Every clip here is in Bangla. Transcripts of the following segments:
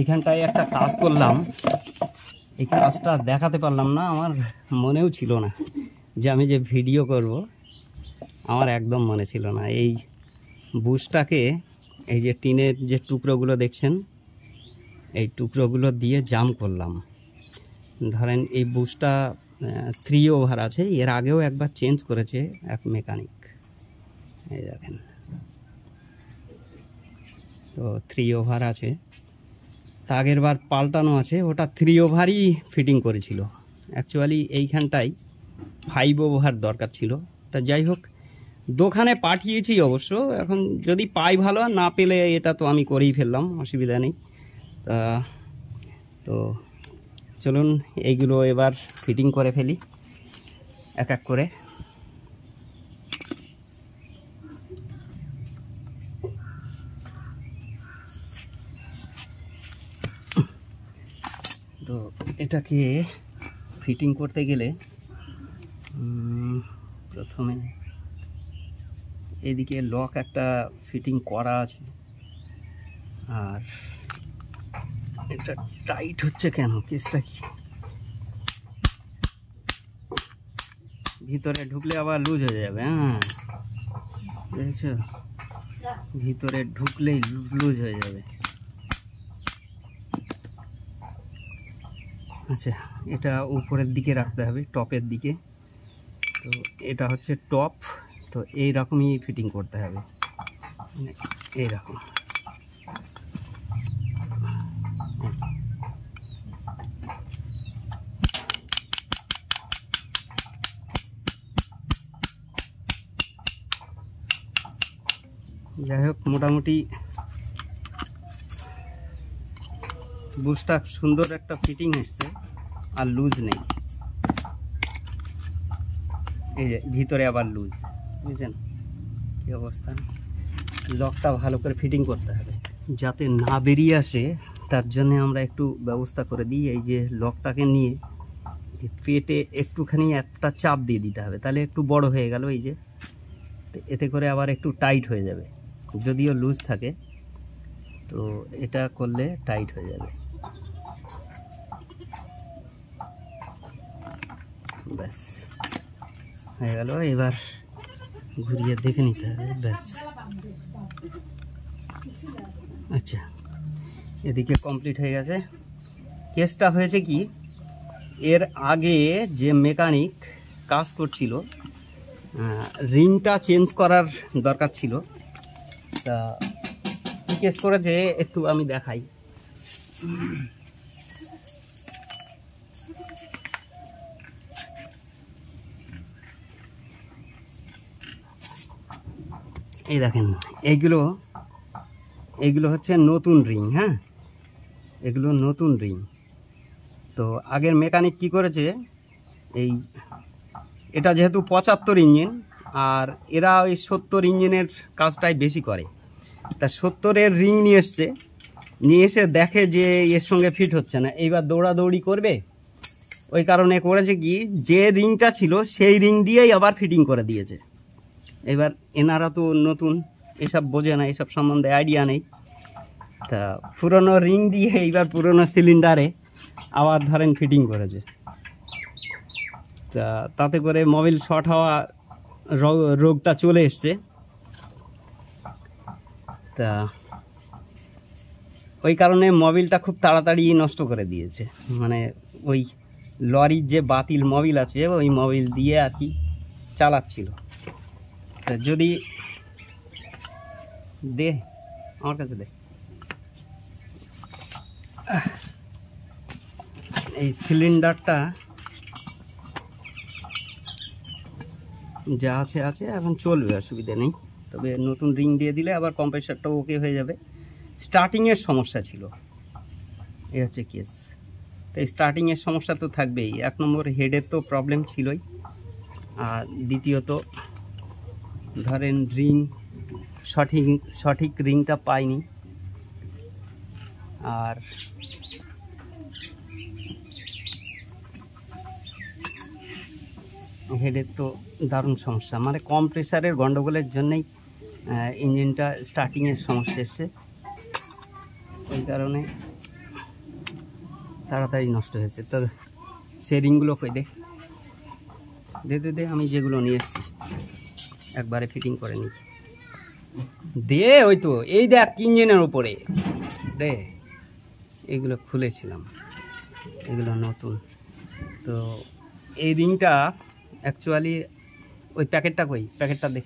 এখানটায় একটা কাজ করলাম এই কাজটা দেখাতে পারলাম না আমার মনেও ছিল না যে আমি যে ভিডিও করব আমার একদম মনে ছিল না এই বুশটাকে এই যে টিনের যে টুকরোগুলো দেখছেন এই টুকরোগুলো দিয়ে জাম করলাম ধরেন এই বুশটা থ্রি ওভার আছে এর আগেও একবার চেঞ্জ করেছে এক মেকানিক এই দেখেন তো থ্রি ওভার আছে তা আগের বার পাল্টানো আছে ওটা থ্রি ওভারই ফিটিং করেছিল অ্যাকচুয়ালি এইখানটাই ফাইভ ওভার দরকার ছিল তা যাই হোক দোকানে পাঠিয়েছি অবশ্য এখন যদি পাই ভালো আর না পেলে এটা তো আমি করেই ফেললাম অসুবিধা নেই তা তো চলুন এইগুলো এবার ফিটিং করে ফেলি এক এক করে এটাকে ফিটিং করতে গেলে প্রথমে এদিকে লক একটা ফিটিং করা আছে আর এটা টাইট হচ্ছে কেন কেসটা কি ভিতরে ঢুকলে আবার লুজ হয়ে যাবে হ্যাঁ দেখেছ ভিতরে ঢুকলেই লুজ হয়ে যাবে আচ্ছা এটা উপরের দিকে রাখতে হবে টপের দিকে তো এটা হচ্ছে টপ তো এই রকমই ফিটিং করতে হবে এই রকম যাই হোক মোটামুটি বুসটা সুন্দর একটা ফিটিং এসছে আর লুজ নেই এই যে ভিতরে আবার লুজ বুঝছেন কী অবস্থা লকটা ভালো করে ফিটিং করতে হবে যাতে না বেরিয়ে আসে তার জন্য আমরা একটু ব্যবস্থা করে দিই এই যে লকটাকে নিয়ে পেটে একটুখানি একটা চাপ দিয়ে দিতে হবে তাহলে একটু বড় হয়ে গেল এই যে এতে করে আবার একটু টাইট হয়ে যাবে যদিও লুজ থাকে তো এটা করলে টাইট হয়ে যাবে ব্যাস হয়ে গেল এবার ঘুরিয়ে দেখে নিতে হবে ব্যাস আচ্ছা এদিকে কমপ্লিট হয়ে গেছে কেসটা হয়েছে কি এর আগে যে মেকানিক কাজ করছিল রিংটা চেঞ্জ করার দরকার ছিল তা কেস করেছে একটু আমি দেখাই এই দেখেন এইগুলো এইগুলো হচ্ছে নতুন রিং হ্যাঁ এগুলো নতুন রিং তো আগের মেকানিক কি করেছে এই এটা যেহেতু পঁচাত্তর ইঞ্জিন আর এরা ওই সত্তর ইঞ্জিনের কাজটাই বেশি করে তা সত্তরের রিং নিয়ে এসছে নিয়ে এসে দেখে যে এর সঙ্গে ফিট হচ্ছে না এইবার দৌড়াদৌড়ি করবে ওই কারণে করেছে কি যে রিংটা ছিল সেই রিং দিয়েই আবার ফিটিং করে দিয়েছে এবার এনারা তো নতুন এসব বোঝে না এসব সম্বন্ধে আইডিয়া নেই তা পুরনো রিং দিয়ে এইবার পুরনো সিলিন্ডারে আবার ধরেন ফিটিং করেছে তা তাতে করে মোবিল শর্ট হওয়া রোগটা চলে এসছে তা ওই কারণে মোবিলটা খুব তাড়াতাড়ি নষ্ট করে দিয়েছে মানে ওই লরির যে বাতিল মোবিল আছে ওই মোবিল দিয়ে আর কি চালাচ্ছিল আচ্ছা যদি দে আমার কাছে দে এই সিলিন্ডারটা যা আছে আছে এখন চলবে অসুবিধা নেই তবে নতুন রিং দিয়ে দিলে আবার কম্প্রেসারটা ওকে হয়ে যাবে স্টার্টিংয়ের সমস্যা ছিল এ হচ্ছে কেস তো স্টার্টিংয়ের সমস্যা তো থাকবেই এক নম্বর হেডের তো প্রবলেম ছিলই আর দ্বিতীয়ত ধরেন রিং সঠিক সঠিক রিংটা পাইনি আর হেডের তো দারুণ সমস্যা মানে কম প্রেশারের গন্ডগোলের জন্যেই ইঞ্জিনটা স্টার্টিংয়ের সমস্যা এসছে ওই কারণে তাড়াতাড়ি নষ্ট হয়েছে তো সেই রিংগুলো কই দে দে দে আমি যেগুলো নিয়ে এসেছি একবারে ফিটিং করে নি দিয়ে ওই তো এই দেখ ইঞ্জিনের উপরে দে এগুলো খুলেছিলাম এগুলো নতুন তো এই রিংটা অ্যাকচুয়ালি ওই প্যাকেটটা কই প্যাকেটটা দেখ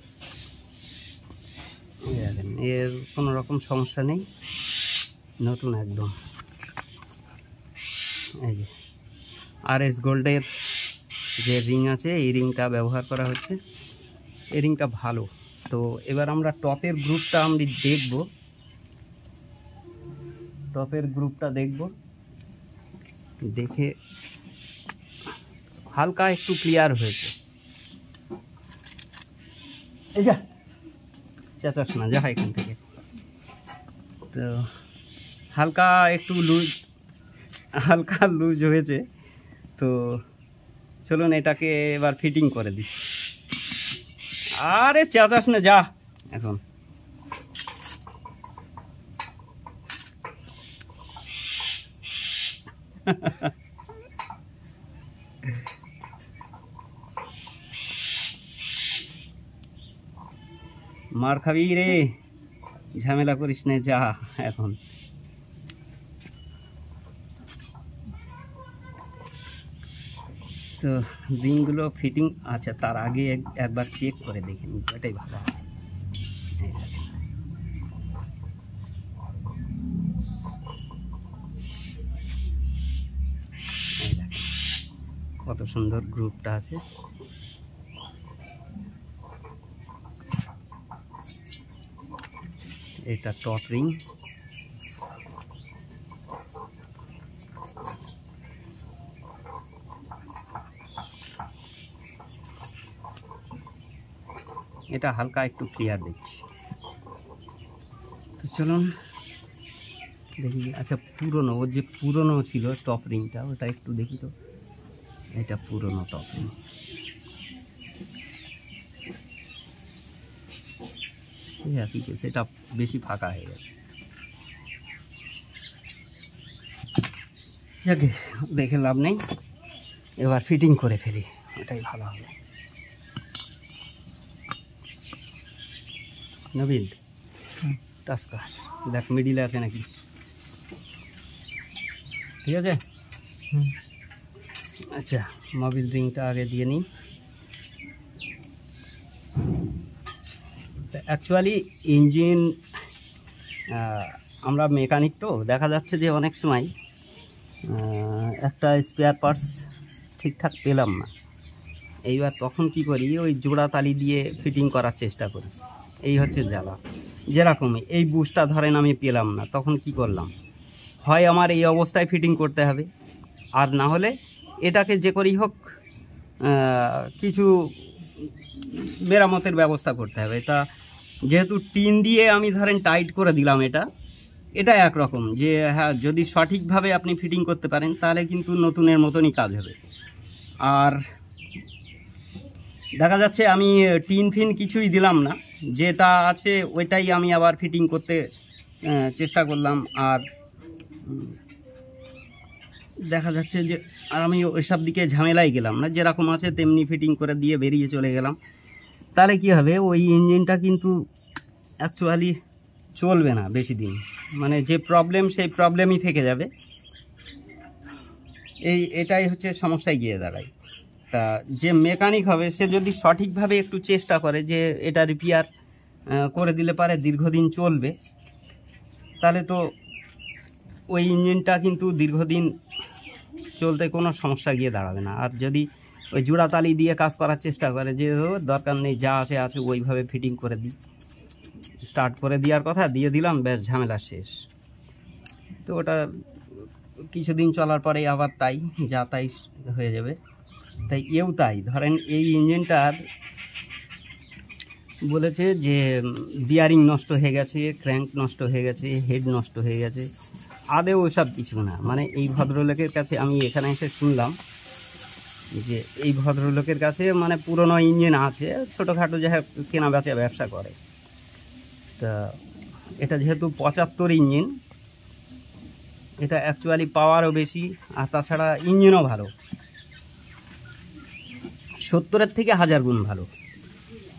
দেখেন এর কোনো রকম সমস্যা নেই নতুন একদম এই যে আর এস গোল্ডের যে রিং আছে এই রিংটা ব্যবহার করা হচ্ছে এরিংটা ভালো তো এবার আমরা টপের গ্রুপটা আমি দেখব টপের গ্রুপটা দেখব দেখে হালকা একটু ক্লিয়ার হয়েছে এই যা চেঁচাস না যা এখান থেকে তো হালকা একটু লুজ হালকা লুজ হয়েছে তো চলুন এটাকে এবার ফিটিং করে দিই আরে চেঁচাস না যা এখন মার খাবি রে ঝামেলা করিস না যা এখন তো বিনগুলো ফিটিং আছে তার আগে একবার চেক করে দেখে এটাই ভালো কত সুন্দর গ্রুপটা আছে এটা টপ রিং এটা হালকা একটু ক্লিয়ার দেখছি তো চলুন দেখি আচ্ছা পুরনো ওর যে পুরনো ছিল টপ রিংটা ওটা একটু দেখি তো এটা পুরনো টপ রিং সেটা বেশি ফাঁকা হয়ে গেছে দেখে লাভ নেই এবার ফিটিং করে ফেলি ওটাই ভালো হবে নবীন টাচ দেখ মিডিলে আছে নাকি ঠিক আছে আচ্ছা মবিল রিংটা আগে দিয়ে নিই অ্যাকচুয়ালি ইঞ্জিন আমরা মেকানিক তো দেখা যাচ্ছে যে অনেক সময় একটা স্পেয়ার পার্টস ঠিকঠাক পেলাম না এইবার তখন কি করি ওই জোড়া তালি দিয়ে ফিটিং করার চেষ্টা করি এই হচ্ছে জ্বালা যেরকম এই বুসটা ধরেন আমি পেলাম না তখন কি করলাম হয় আমার এই অবস্থায় ফিটিং করতে হবে আর না হলে এটাকে যে করেই হোক কিছু মেরামতের ব্যবস্থা করতে হবে তা যেহেতু টিন দিয়ে আমি ধরেন টাইট করে দিলাম এটা এটা একরকম যে হ্যাঁ যদি সঠিকভাবে আপনি ফিটিং করতে পারেন তাহলে কিন্তু নতুনের মতনই কাজ হবে আর দেখা যাচ্ছে আমি টিন ফিন কিছুই দিলাম না যেটা আছে ওইটাই আমি আবার ফিটিং করতে চেষ্টা করলাম আর দেখা যাচ্ছে যে আর আমি ওইসব দিকে ঝামেলায় গেলাম না যেরকম আছে তেমনি ফিটিং করে দিয়ে বেরিয়ে চলে গেলাম তাহলে কি হবে ওই ইঞ্জিনটা কিন্তু অ্যাকচুয়ালি চলবে না বেশি দিন মানে যে প্রবলেম সেই প্রবলেমই থেকে যাবে এই এটাই হচ্ছে সমস্যায় গিয়ে দাঁড়ায় একটা যে মেকানিক হবে সে যদি সঠিকভাবে একটু চেষ্টা করে যে এটা রিপেয়ার করে দিলে পারে দীর্ঘদিন চলবে তাহলে তো ওই ইঞ্জিনটা কিন্তু দীর্ঘদিন চলতে কোনো সমস্যা গিয়ে দাঁড়াবে না আর যদি ওই জোড়াতালি দিয়ে কাজ করার চেষ্টা করে যে দরকার নেই যা আছে আছে ওইভাবে ফিটিং করে দিই স্টার্ট করে দেওয়ার কথা দিয়ে দিলাম ব্যাস ঝামেলা শেষ তো ওটা কিছুদিন চলার পরেই আবার তাই যা তাই হয়ে যাবে তাই এও তাই ধরেন এই ইঞ্জিনটার বলেছে যে বিয়ারিং নষ্ট হয়ে গেছে ক্র্যাঙ্ক নষ্ট হয়ে গেছে হেড নষ্ট হয়ে গেছে আদেও সব কিছু না মানে এই ভদ্রলোকের কাছে আমি এখানে এসে শুনলাম যে এই ভদ্রলোকের কাছে মানে পুরনো ইঞ্জিন আছে ছোটোখাটো যা কেনা বেচা ব্যবসা করে তা এটা যেহেতু পঁচাত্তর ইঞ্জিন এটা অ্যাকচুয়ালি পাওয়ারও বেশি আর তাছাড়া ইঞ্জিনও ভালো সত্তরের থেকে হাজার গুণ ভালো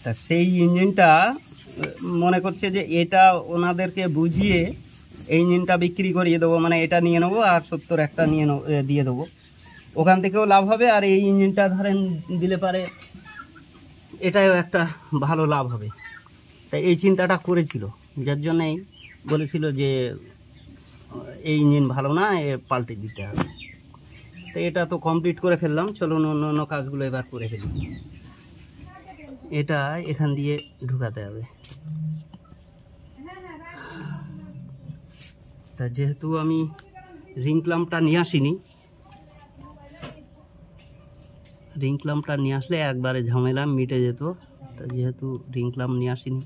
তা সেই ইঞ্জিনটা মনে করছে যে এটা ওনাদেরকে বুঝিয়ে এই ইঞ্জিনটা বিক্রি করিয়ে দেবো মানে এটা নিয়ে নেবো আর সত্তর একটা নিয়ে দিয়ে দেবো ওখান থেকেও লাভ হবে আর এই ইঞ্জিনটা ধরেন দিলে পারে এটাও একটা ভালো লাভ হবে তাই এই চিন্তাটা করেছিল যার জন্যেই বলেছিল যে এই ইঞ্জিন ভালো না এ পাল্টে দিতে হবে তো এটা তো কমপ্লিট করে ফেললাম চলুন অন্য অন্য কাজগুলো এবার করে ফেলি এটা এখান দিয়ে ঢুকাতে হবে তা যেহেতু আমি রিং ক্লাম্পটা নিয়ে আসিনি রিং ক্লাম্পটা নিয়ে আসলে একবারে ঝামেলা মিটে যেত তা যেহেতু রিং ক্লাম্প নিয়ে আসিনি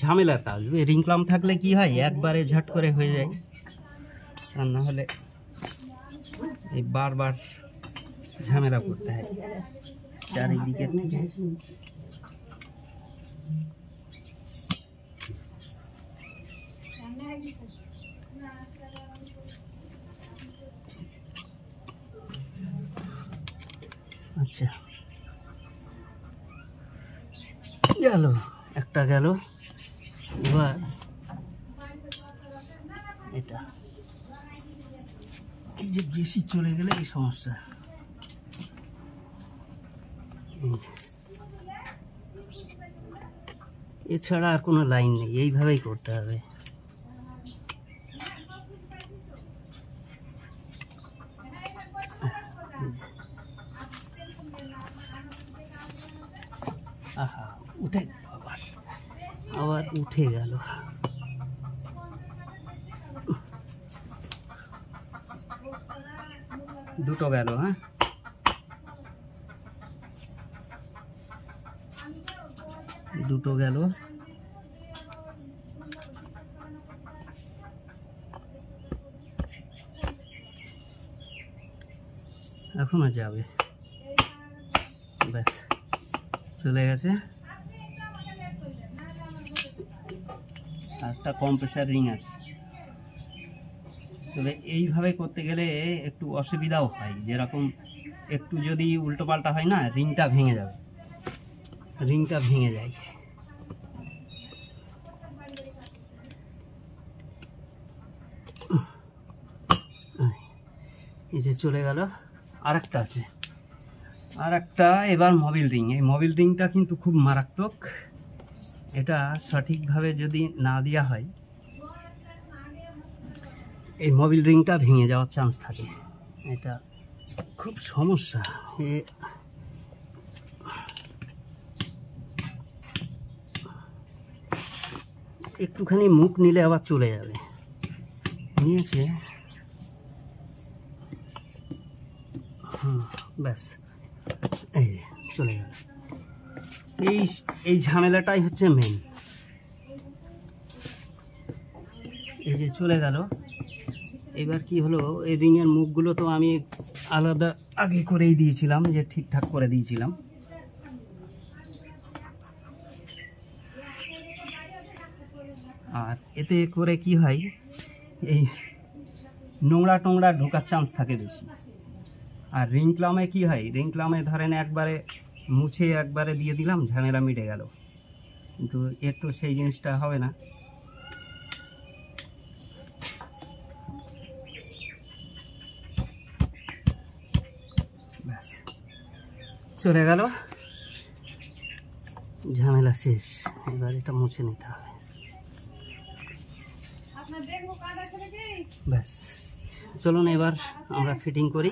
ঝামেলাটা আসবে রিংকলাম থাকলে কি হয় একবারে ঝট করে হয়ে যায় আর না হলে এই বারবার ঝামেলা করতে হয় চারিদিকে আচ্ছা গেল একটা গেল এবার এটা এই যে বেশি চলে গেলে এই সমস্যা এছাড়া আর কোনো লাইন নেই এইভাবেই করতে হবে উঠে গেল দুটো গেল হ্যাঁ দুটো গেল এখনো যাবে ব্যাস চলে গেছে একটা কম্প্রেসার রিং আছে তবে এইভাবে করতে গেলে একটু অসুবিধাও হয় যেরকম একটু যদি পাল্টা হয় না রিংটা ভেঙে যাবে রিংটা ভেঙে যায় এই যে চলে গেল আর একটা আছে আর একটা এবার মোবিল রিং এই মোবিল রিংটা কিন্তু খুব মারাত্মক এটা সঠিকভাবে যদি না দেওয়া হয় এই মোবিল রিংটা ভেঙে যাওয়ার চান্স থাকে এটা খুব সমস্যা একটুখানি মুখ নিলে আবার চলে যাবে নিয়েছে হুম ব্যাস এই চলে যাবে এই এই ঝামেলাটাই হচ্ছে মেন এই যে চলে গেল এবার কি হলো এই রিংয়ের মুখগুলো তো আমি আলাদা আগে করেই দিয়েছিলাম যে ঠিকঠাক করে দিয়েছিলাম আর এতে করে কি হয় এই নোংরা টোংরা ঢোকার চান্স থাকে বেশি আর রিং ক্লামে কি হয় রিং ক্লামে ধরেন একবারে মুছে একবারে দিয়ে দিলাম ঝামেলা মিটে গেল কিন্তু এর তো সেই জিনিসটা হবে না চলে গেল ঝামেলা শেষ এবার এটা মুছে নিতে হবে ব্যাস চলুন এবার আমরা ফিটিং করি